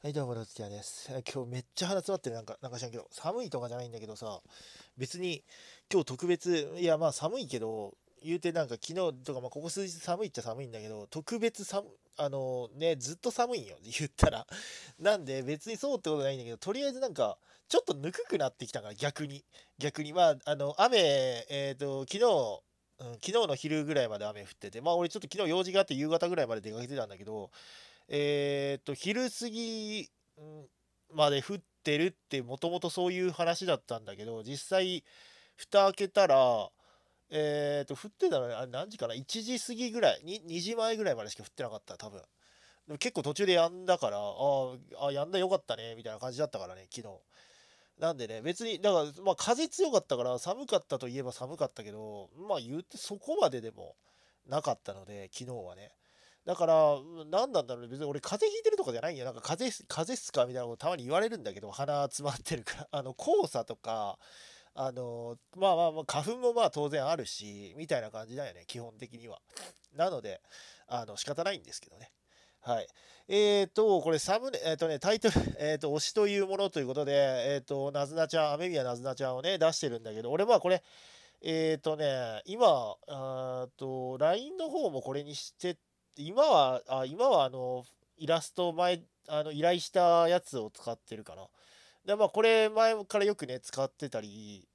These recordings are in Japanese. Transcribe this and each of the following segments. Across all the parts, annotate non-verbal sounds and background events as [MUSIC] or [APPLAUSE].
はい、どうも、ロツキアです。今日めっちゃ鼻詰まってる、なんか、なんか知らんけど、寒いとかじゃないんだけどさ、別に、今日特別、いや、まあ寒いけど、言うてなんか昨日とか、まあここ数日寒いっちゃ寒いんだけど、特別寒、あのね、ずっと寒いんよ、[LAUGHS] 言ったら。なんで、別にそうってことないんだけど、とりあえずなんか、ちょっとぬくくなってきたから、逆に。逆に、まあ、あの、雨、えっ、ー、と、昨日、うん、昨日の昼ぐらいまで雨降ってて、まあ俺ちょっと昨日用事があって夕方ぐらいまで出かけてたんだけど、えー、っと昼過ぎまで降ってるってもともとそういう話だったんだけど実際蓋開けたらえー、っと降ってたのあれ何時かな1時過ぎぐらい2時前ぐらいまでしか降ってなかった多分結構途中でやんだからああやんだよかったねみたいな感じだったからね昨日なんでね別にだからまあ風強かったから寒かったといえば寒かったけどまあ言うてそこまででもなかったので昨日はねだから、何なんだろう、ね。別に俺風邪ひいてるとかじゃないんや。なんか風邪、風邪っすかみたいなことたまに言われるんだけど、鼻詰まってるから。[LAUGHS] あの、黄砂とか、あの、まあまあまあ、花粉もまあ当然あるし、みたいな感じだよね、基本的には。なので、あの、仕方ないんですけどね。はい。えっ、ー、と、これサムネ、えっ、ー、とね、タイトル、[LAUGHS] えっ、ー、と、推しというものということで、えっ、と、なずなちゃん、雨宮なずなちゃんをね、出してるんだけど、俺はこれ、えっ、とね、今、あと、LINE の方もこれにしてって今は、あ、今はあの、イラスト前、あの、依頼したやつを使ってるかな。で、まあこれ前からよくね、使ってたり、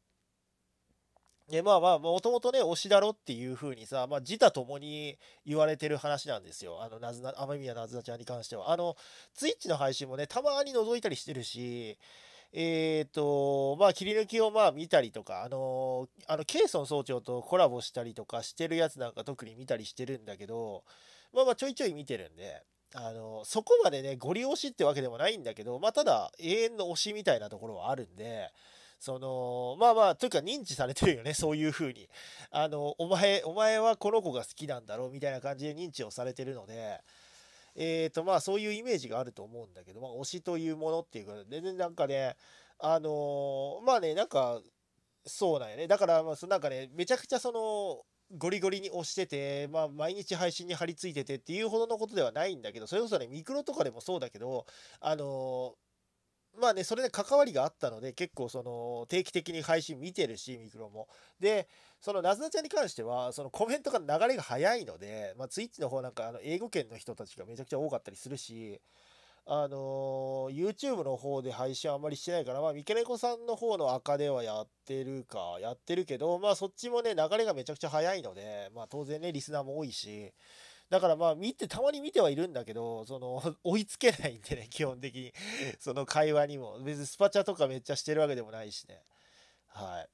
で、まあまあ、もともとね、推しだろっていうふうにさ、まあ自他ともに言われてる話なんですよ。あの、なずな、雨宮なずなちゃんに関しては。あの、ツイッチの配信もね、たまに覗いたりしてるし、えっ、ー、と、まあ、切り抜きをまあ見たりとか、あのあの、ケイソン総長とコラボしたりとかしてるやつなんか特に見たりしてるんだけど、まあまあちょいちょい見てるんで、あの、そこまでね、ゴリ押しってわけでもないんだけど、まあただ永遠の推しみたいなところはあるんで、その、まあまあ、というか認知されてるよね、[LAUGHS] そういうふうに。あの、お前、お前はこの子が好きなんだろうみたいな感じで認知をされてるので、えっ、ー、とまあそういうイメージがあると思うんだけど、まあ、推しというものっていうか全然なんかねあのまあねなんかそうなんよねだからまあなんかねめちゃくちゃそのゴリゴリに押してて、まあ、毎日配信に張り付いててっていうほどのことではないんだけどそれこそねミクロとかでもそうだけどあのまあねそれで関わりがあったので結構その定期的に配信見てるしミクロも。でそのなずなちゃんに関してはそのコメントが流れが早いので、まあ、ツイッチの方なんかあの英語圏の人たちがめちゃくちゃ多かったりするしあのー、YouTube の方で配信あんまりしてないから、まあ、三毛猫さんの方の赤ではやってるか、やってるけど、まあ、そっちもね、流れがめちゃくちゃ早いので、まあ、当然ね、リスナーも多いし、だからまあ、見て、たまに見てはいるんだけど、その、[LAUGHS] 追いつけないんでね、基本的に。その会話にも。別にスパチャとかめっちゃしてるわけでもないしね。はい。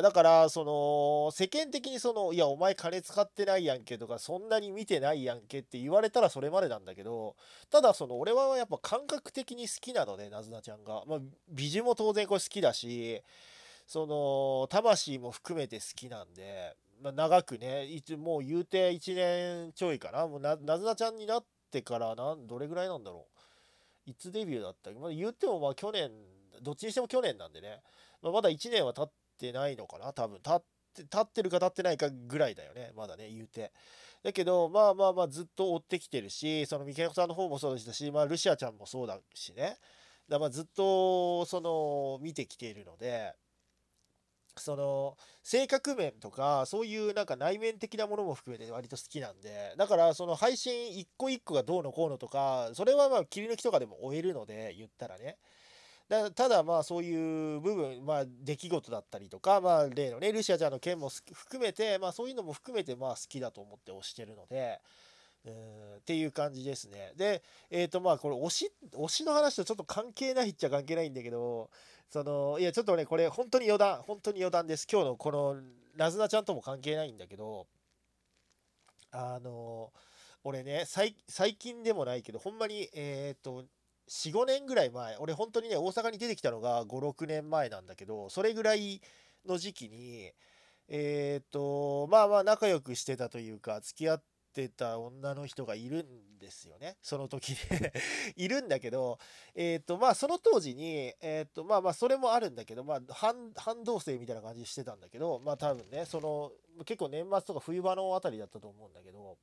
だからその世間的にその「いやお前金使ってないやんけ」とか「そんなに見てないやんけ」って言われたらそれまでなんだけどただその俺はやっぱ感覚的に好きなのでなずなちゃんが、まあ、美人も当然これ好きだしその魂も含めて好きなんで、まあ、長くねいつもう言うて1年ちょいかなもうなずなちゃんになってからなんどれぐらいなんだろういつデビューだったけ、まあ、言ってもまあ去年どっちにしても去年なんでね、まあ、まだ1年は経ってってないのかな多分立って立ってるか立ってないかぐらいだよねまだね言うてだけどまあまあまあずっと追ってきてるしその三毛猫さんの方もそうでしたし、まあ、ルシアちゃんもそうだしねだまずっとその見てきているのでその性格面とかそういうなんか内面的なものも含めて割と好きなんでだからその配信一個一個がどうのこうのとかそれはまあ切り抜きとかでも終えるので言ったらねだただまあそういう部分、まあ、出来事だったりとか、まあ、例のねルシアちゃんの件も含めて、まあ、そういうのも含めてまあ好きだと思って推してるので。っていう感じですね。で、えっ、ー、とまあこれ推し、推しの話とちょっと関係ないっちゃ関係ないんだけど、その、いやちょっとね、これ本当に余談、本当に余談です。今日のこの、ラズナちゃんとも関係ないんだけど、あの、俺ね、最近でもないけど、ほんまに、えっ、ー、と、4、5年ぐらい前、俺本当にね、大阪に出てきたのが5、6年前なんだけど、それぐらいの時期に、えっ、ー、と、まあまあ仲良くしてたというか、付き合ってた女の人がいるんですよね。その時で [LAUGHS] いるんだけど、えっ、ー、と、まあその当時に、えっ、ー、と、まあまあそれもあるんだけど、まあ半、半同棲みたいな感じしてたんだけど、まあ多分ね、その、結構年末とか冬場のあたりだったと思うんだけど、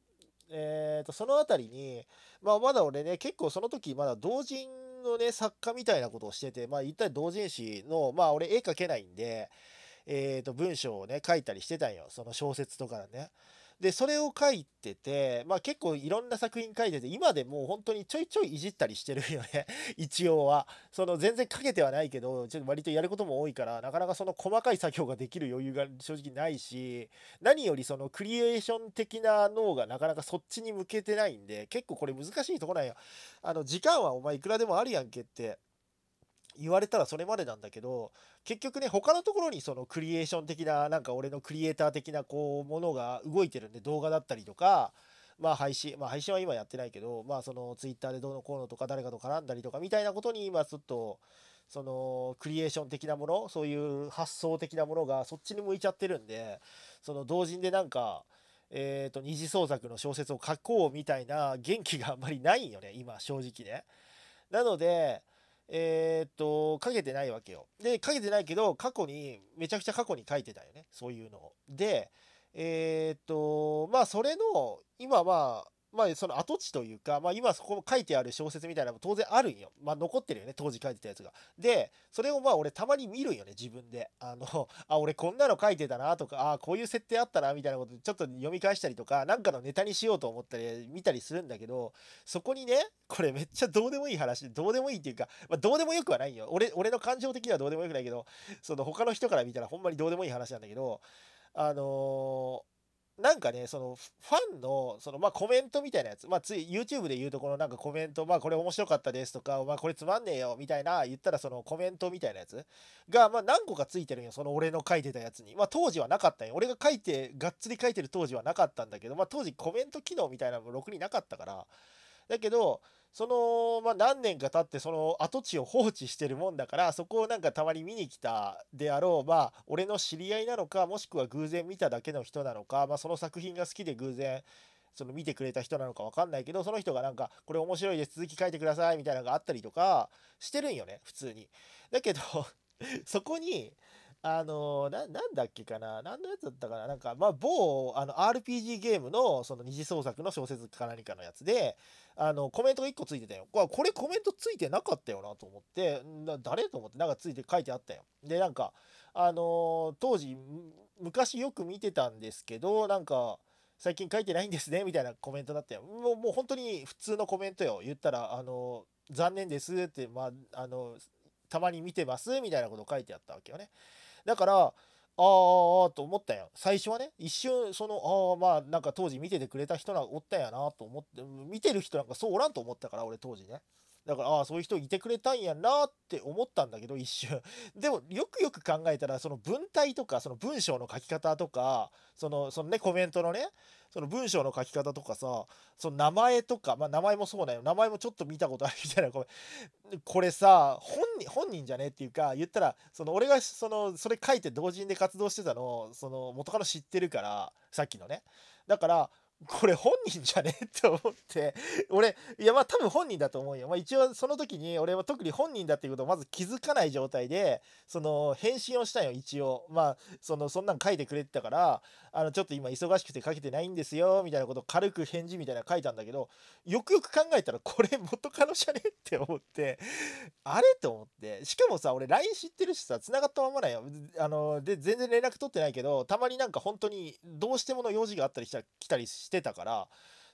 えー、とその辺りに、まあ、まだ俺ね結構その時まだ同人のね作家みたいなことをしてて、まあ、一体同人誌のまあ俺絵描けないんで、えー、と文章をね書いたりしてたんよその小説とかね。で、それを書いてて、まあ結構いろんな作品書いてて、今でもう本当にちょいちょいいじったりしてるよね。[LAUGHS] 一応は。その全然書けてはないけど、ちょっと割とやることも多いから、なかなかその細かい作業ができる余裕が正直ないし、何よりそのクリエーション的な脳がなかなかそっちに向けてないんで、結構これ難しいとこなんや。あの、時間はお前いくらでもあるやんけって。言われたらそれまでなんだけど結局ね他のところにそのクリエーション的ななんか俺のクリエイター的なこうものが動いてるんで動画だったりとかまあ配信まあ配信は今やってないけどまあそのツイッターでどうのこうのとか誰かと絡んだりとかみたいなことに今ちょっとそのクリエーション的なものそういう発想的なものがそっちに向いちゃってるんでその同人でなんかえーと、二次創作の小説を書こうみたいな元気があんまりないよね今正直ね。なのでえー、っと、かけてないわけよ。で、かけてないけど、過去に、めちゃくちゃ過去に書いてたよね。そういうのを。で、えー、っと、まあ、それの、今は、まあ、その跡地というか、まあ、今そこ書いてある小説みたいなのも当然あるんよ。まあ、残ってるよね、当時書いてたやつが。で、それをまあ、俺たまに見るんよね、自分で。あの、あ、俺こんなの書いてたなとか、あ、こういう設定あったな、みたいなことちょっと読み返したりとか、なんかのネタにしようと思ったり、見たりするんだけど、そこにね、これめっちゃどうでもいい話、どうでもいいっていうか、まあ、どうでもよくはないよ。俺、俺の感情的にはどうでもよくないけど、その他の人から見たらほんまにどうでもいい話なんだけど、あのーなんかね、そのファンのそのまあコメントみたいなやつ、まあ、つい YouTube で言うとこのなんかコメント、まあ、これ面白かったですとか、お前これつまんねえよみたいな言ったらそのコメントみたいなやつが、まあ、何個かついてるんよ、その俺の書いてたやつに。まあ、当時はなかったんよ。俺が書いて、がっつり書いてる当時はなかったんだけど、まあ、当時コメント機能みたいなのもろくになかったから、だけどその、まあ、何年か経ってその跡地を放置してるもんだからそこをなんかたまに見に来たであろうまあ俺の知り合いなのかもしくは偶然見ただけの人なのか、まあ、その作品が好きで偶然その見てくれた人なのか分かんないけどその人がなんか「これ面白いです続き書いてください」みたいなのがあったりとかしてるんよね普通に。だけどそこにあのな、なんだっけかな、何のやつだったかな、なんか、まあ、某あの RPG ゲームのその二次創作の小説か何かのやつで、あのコメントが1個ついてたよ。これコメントついてなかったよなと思って、誰と思って、なんかついて書いてあったよ。で、なんか、あの当時、昔よく見てたんですけど、なんか、最近書いてないんですねみたいなコメントだったよ。もうもう本当に普通のコメントよ。言ったら、あの残念ですって、まあ、あのたまに見てますみたいなことを書いてあったわけよね。だから、あーと思ったよ最初はね一瞬そのああまあなんか当時見ててくれた人らおったんやなと思って見てる人なんかそうおらんと思ったから俺当時ねだからああそういう人いてくれたんやなって思ったんだけど一瞬 [LAUGHS] でもよくよく考えたらその文体とかその文章の書き方とかそのそのねコメントのねその文章の書き方とかさその名前とか、まあ、名前もそうなんよ名前もちょっと見たことあるみたいなこれこれさ本人本人じゃねっていうか言ったらその俺がそのそれ書いて同人で活動してたのその元から知ってるからさっきのねだからこれ本人じゃねって思って、俺、いやまあ多分本人だと思うよ。まあ一応その時に俺は特に本人だっていうことをまず気づかない状態で、その返信をしたよ、一応。まあ、その、そんなん書いてくれてたから、あの、ちょっと今忙しくて書けてないんですよ、みたいなこと軽く返事みたいな書いたんだけど、よくよく考えたらこれ元カノじゃねって思って、あれと思って。しかもさ、俺 LINE 知ってるしさ、繋がったままだよ。あの、で、全然連絡取ってないけど、たまになんか本当にどうしてもの用事があったりしたら来たりして、してたから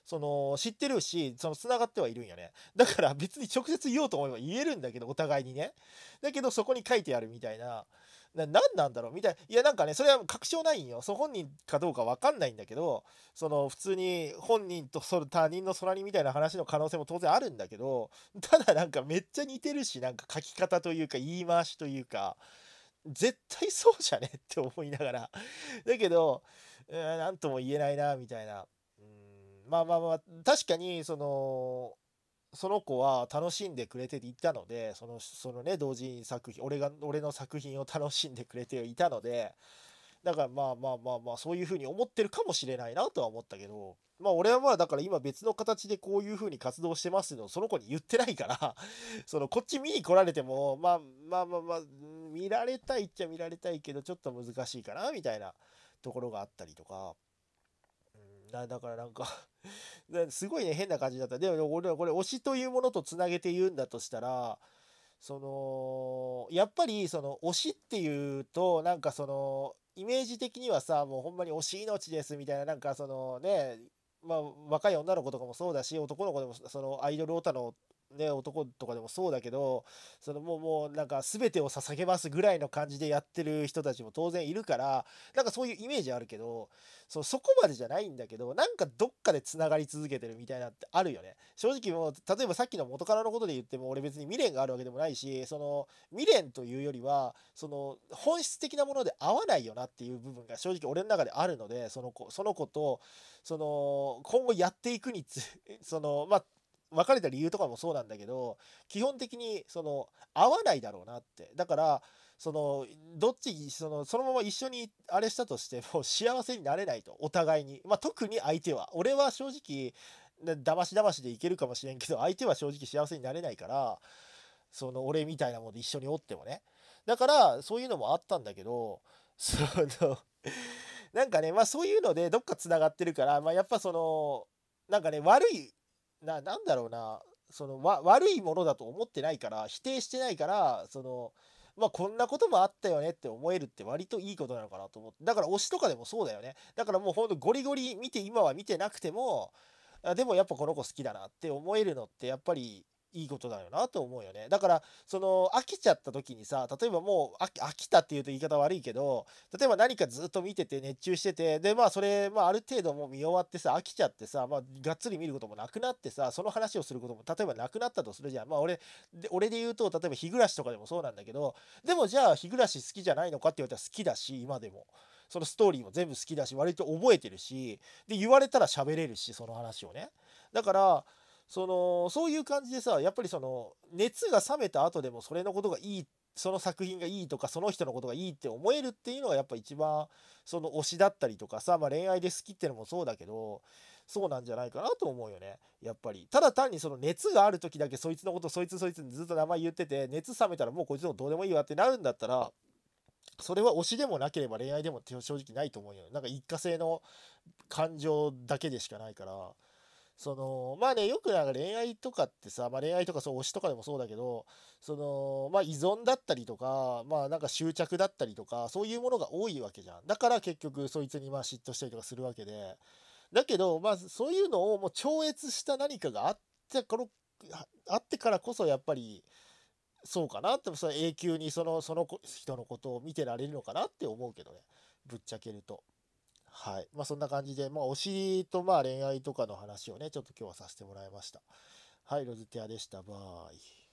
その知ってるしその繋がってはいるんよねだから別に直接言おうと思えば言えるんだけどお互いにねだけどそこに書いてあるみたいなな何なんだろうみたいないやなんかねそれは確証ないんよそう本人かどうか分かんないんだけどその普通に本人とその他人の空にみたいな話の可能性も当然あるんだけどただなんかめっちゃ似てるしなんか書き方というか言い回しというか絶対そうじゃねって思いながらだけど何とも言えないなみたいなまあまあまあ確かにそのその子は楽しんでくれていたのでそのそのね同人作品俺が俺の作品を楽しんでくれていたのでだからまあまあまあまあそういうふうに思ってるかもしれないなとは思ったけどまあ俺はまあだから今別の形でこういうふうに活動してますどその子に言ってないから [LAUGHS] そのこっち見に来られてもまあまあまあまあ見られたいっちゃ見られたいけどちょっと難しいかなみたいなところがあったりとかなだからなんか [LAUGHS] すごいね変な感じだったでも俺はこれ推しというものとつなげて言うんだとしたらそのやっぱりその推しっていうとなんかそのイメージ的にはさもうほんまに推し命ですみたいななんかそのねまあ、若い女の子とかもそうだし男の子でもそのアイドルオタのね、男とかでもそうだけどそのもうもうなんか全てを捧げますぐらいの感じでやってる人たちも当然いるからなんかそういうイメージあるけどそそこまでじゃないんだけどなんかどっかでつながり続けてるみたいなってあるよね正直もう例えばさっきの元からのことで言っても俺別に未練があるわけでもないしその未練というよりはその本質的なもので合わないよなっていう部分が正直俺の中であるのでその子その子とその今後やっていくにつそのまあ別れた理由とかもそうなんだけど基本的にその合わないだろうなってだからそのどっちそのそのまま一緒にあれしたとしても幸せになれないとお互いに、まあ、特に相手は俺は正直だましだましでいけるかもしれんけど相手は正直幸せになれないからその俺みたいなもんで一緒におってもねだからそういうのもあったんだけどそのなんかねまあそういうのでどっかつながってるから、まあ、やっぱそのなんかね悪いななんだろうなそのわ悪いものだと思ってないから否定してないからそのまあこんなこともあったよねって思えるって割といいことなのかなと思ってだから推しとかでもそうだよねだからもうほんとゴリゴリ見て今は見てなくてもでもやっぱこの子好きだなって思えるのってやっぱりいいことだよなと思うよねだからその飽きちゃった時にさ例えばもう飽きたっていうと言い方悪いけど例えば何かずっと見てて熱中しててでまあそれ、まあ、ある程度もう見終わってさ飽きちゃってさ、まあ、がっつり見ることもなくなってさその話をすることも例えばなくなったとするじゃんまあ俺で俺で言うと例えば日暮らしとかでもそうなんだけどでもじゃあ日暮らし好きじゃないのかって言われたら好きだし今でも。そのストーリーも全部好きだし割と覚えてるしで言われたら喋れるしその話をねだからそのそういう感じでさやっぱりその熱が冷めた後でもそれのことがいいその作品がいいとかその人のことがいいって思えるっていうのがやっぱ一番その推しだったりとかさ、まあ、恋愛で好きってのもそうだけどそうなんじゃないかなと思うよねやっぱりただ単にその熱がある時だけそいつのことそいつそいつずっと名前言ってて熱冷めたらもうこいつのどうでもいいわってなるんだったらそれは推しでもなければ恋愛でも正直ないと思うよなんか一過性の感情だけでしかないからそのまあねよくなんか恋愛とかってさ、まあ、恋愛とかそう推しとかでもそうだけどそのまあ依存だったりとかまあなんか執着だったりとかそういうものが多いわけじゃんだから結局そいつにまあ嫉妬したりとかするわけでだけどまあそういうのをもう超越した何かがあってこのあってからこそやっぱりそうかなってその永久にそのその人のことを見てられるのかなって思うけどねぶっちゃけると。はい。まあ、そんな感じで、まあ、推しとまあ恋愛とかの話をね、ちょっと今日はさせてもらいました。はい、ロズティアでした。バイ。